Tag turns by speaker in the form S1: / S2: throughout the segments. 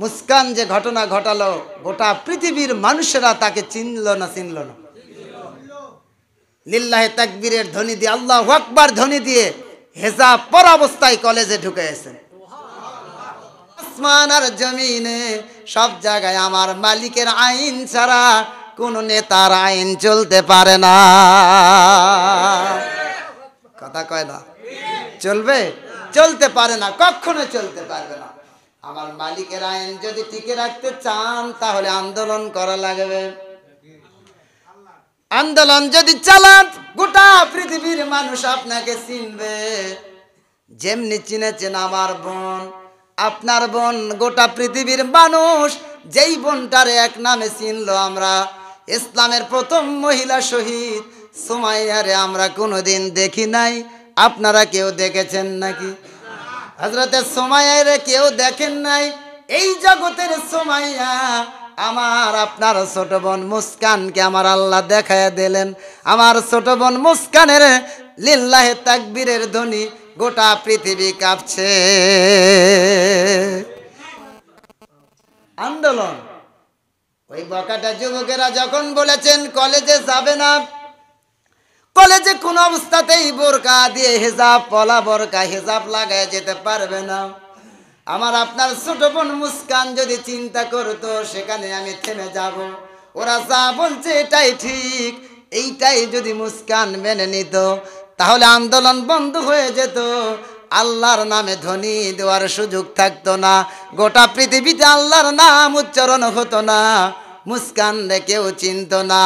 S1: মুস্কান যে ঘটনা ঘটালো গোটা পৃথিবীর মানুষেরা তাকে চিনল না চিনল না লিল্লাহে তাকবীরের ধ্বনি দিয়ে আল্লাহ আকবার ধ্বনি দিয়ে হেজা পর অবস্থায় কলেজে ঢুকে এসেন আসমান আর জমিনে সব জায়গায় আমার মালিকের আইন ছাড়া কোন নেতার আইন চলতে পারে না কথা কয় না চলবে চলতে পারে না কখনো চলতে পারবে না আমার মালিকের আইন যদি টিকে রাখতে চান তাহলে আন্দোলন করা লাগবে আন্দোলন যদি চালান গোটা পৃথিবীর মানুষ আপনাকে চিনবে যেমনি চিনেছেন আমার বোন আপনার বোন গোটা পৃথিবীর মানুষ যেই বোনটার এক নামে চিনল আমরা ইসলামের প্রথম মহিলা শহীদ সুমাইয়ারে আমরা কোনোদিন দেখি নাই আপনারা কেউ দেখেছেন নাকি হজরতে সোমায়ের কেউ দেখেন নাই এই জগতের সোমাইয়া আমার আপনার ছোট বোন মুস্কানকে আমার আল্লাহ দেখায় দিলেন আমার ছোট বোন মুস্কানের লিল্লাহে তাকবীরের ধ্বনি গোটা পৃথিবী কাঁপছে আন্দোলন ওই বকাটা যুবকেরা যখন বলেছেন কলেজে যাবে না কলেজে কোন অবস্থাতেই বোরকা দিয়ে হেজাব পলা বোরকা হেজাব লাগায় যেতে পারবে না আমার আপনার ছোট বোন মুস্কান যদি চিন্তা করতো সেখানে আমি থেমে যাব। ওরা যা বলছে এটাই ঠিক এইটাই যদি মুস্কান মেনে নিত তাহলে আন্দোলন বন্ধ হয়ে যেত আল্লাহর নামে ধ্বনি দেওয়ার সুযোগ থাকতো না গোটা পৃথিবীতে আল্লাহর নাম উচ্চারণ হতো না মুস্কান কেউ চিনত না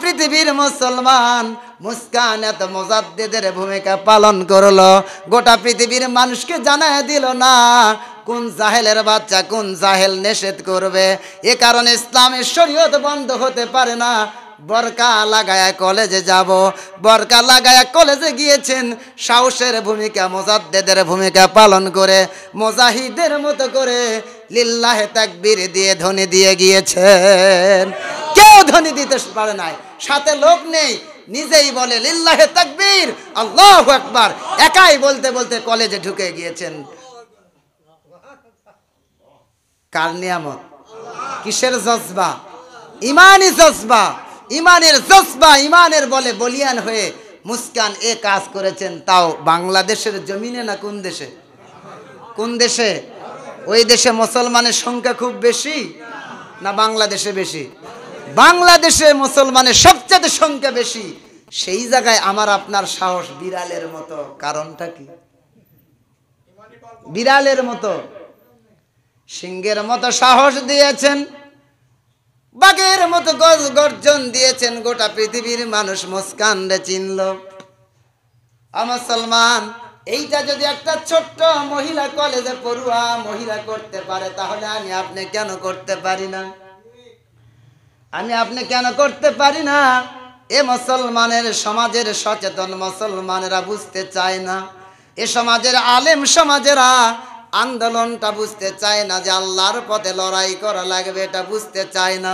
S1: পৃথিবীর মুসলমান মুসকান এত মোজাদ্দেদের ভূমিকা পালন করলো গোটা পৃথিবীর মানুষকে জানায় দিল না কোন জাহেলের বাচ্চা কোন জাহেল নিষেধ করবে এ কারণে ইসলামের শরীয়ত বন্ধ হতে পারে না বরকা লাগায়া কলেজে যাব বরকা লাগায়া কলেজে গিয়েছেন সাহসের ভূমিকা মোজাদ্দেদের ভূমিকা পালন করে মোজাহিদের মতো করে লিল্লাহে তাকবির দিয়ে ধ্বনি দিয়ে গিয়েছেন কোনোখানে দিতে পারে নাই সাথে লোক নেই নিজেই বলে লিল্লাহে তাকবীর আল্লাহ একবার একাই বলতে বলতে কলেজে ঢুকে গিয়েছেন কার নিয়ামত কিসের জজবা ইমানই জজবা ইমানের জজবা ইমানের বলে বলিয়ান হয়ে মুস্কান এ কাজ করেছেন তাও বাংলাদেশের জমিনে না কোন দেশে কোন দেশে ওই দেশে মুসলমানের সংখ্যা খুব বেশি না বাংলাদেশে বেশি বাংলাদেশে মুসলমানের সবচেয়ে সংখ্যা বেশি সেই জায়গায় আমার আপনার সাহস বিড়ালের মতো কারণটা কি বিড়ালের মতো সিংহের মতো সাহস দিয়েছেন বাঘের মতো গজ গর্জন দিয়েছেন গোটা পৃথিবীর মানুষ মুস্কান রে চিনল মুসলমান এইটা যদি একটা ছোট্ট মহিলা কলেজে পড়ুয়া মহিলা করতে পারে তাহলে আমি আপনি কেন করতে পারি না আমি আপনি কেন করতে পারি না এ মুসলমানের সমাজের সচেতন মুসলমানেরা বুঝতে চায় না এ সমাজের আলেম সমাজেরা আন্দোলনটা বুঝতে চায় না যে আল্লাহর পথে লড়াই করা লাগবে এটা বুঝতে চায় না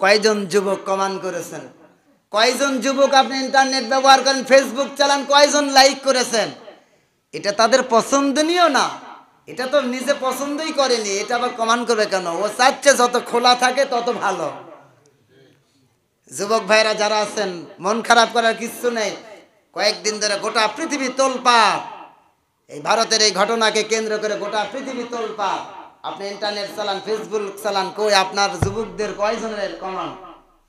S1: কয়জন যুবক কমান করেছেন কয়জন যুবক আপনি ইন্টারনেট ব্যবহার করেন ফেসবুক চালান কয়জন লাইক করেছেন এটা তাদের পছন্দনীয় না এটা তো নিজে পছন্দই করেনি এটা আবার কমান করবে কেন ও চাচ্ছে যত খোলা থাকে তত ভালো যুবক ভাইরা যারা আছেন মন খারাপ করার কিচ্ছু নেই কয়েকদিন ধরে গোটা পৃথিবী তোলপা এই ভারতের এই ঘটনাকে কেন্দ্র করে গোটা পৃথিবী তোলপা আপনি ইন্টারনেট চালান ফেসবুক চালান কই আপনার যুবকদের কয়জনের কমান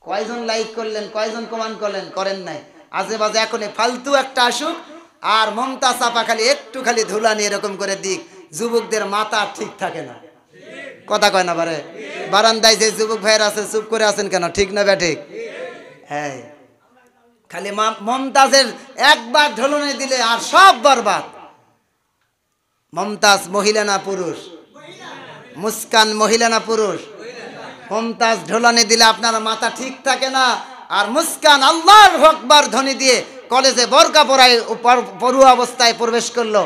S1: কয়জন লাইক করলেন কয়জন কমান করলেন করেন নাই আজে বাজে এখনই ফালতু একটা আসুক আর মমতা চাপা খালি একটু খালি নিয়ে এরকম করে দিক যুবকদের মাথা ঠিক থাকে না কথা কয় না বারে বারান্দায় যে যুবক ভাইয়ের আছে চুপ করে আছেন কেন ঠিক না ব্যাঠিক ঠিক হ্যাঁ খালি মমতাজের একবার ঢলনে দিলে আর সব বরবাদ মমতাজ মহিলা না পুরুষ মুস্কান মহিলা না পুরুষ মমতাজ ঢোলনে দিলে আপনার মাথা ঠিক থাকে না আর মুস্কান আল্লাহর হকবার ধ্বনি দিয়ে কলেজে বরকা পড়ায় পড়ুয়া অবস্থায় প্রবেশ করলো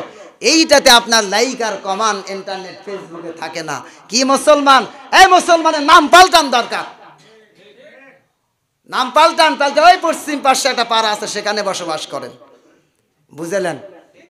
S1: এইটাতে আপনার লাইক আর কমান ইন্টারনেট ফেসবুকে থাকে না কি মুসলমান এই মুসলমানের নাম পাল্টান দরকার নাম পাল্টান পাল্টা ওই পশ্চিম পাশে একটা পাড়া আছে সেখানে বসবাস করেন বুঝলেন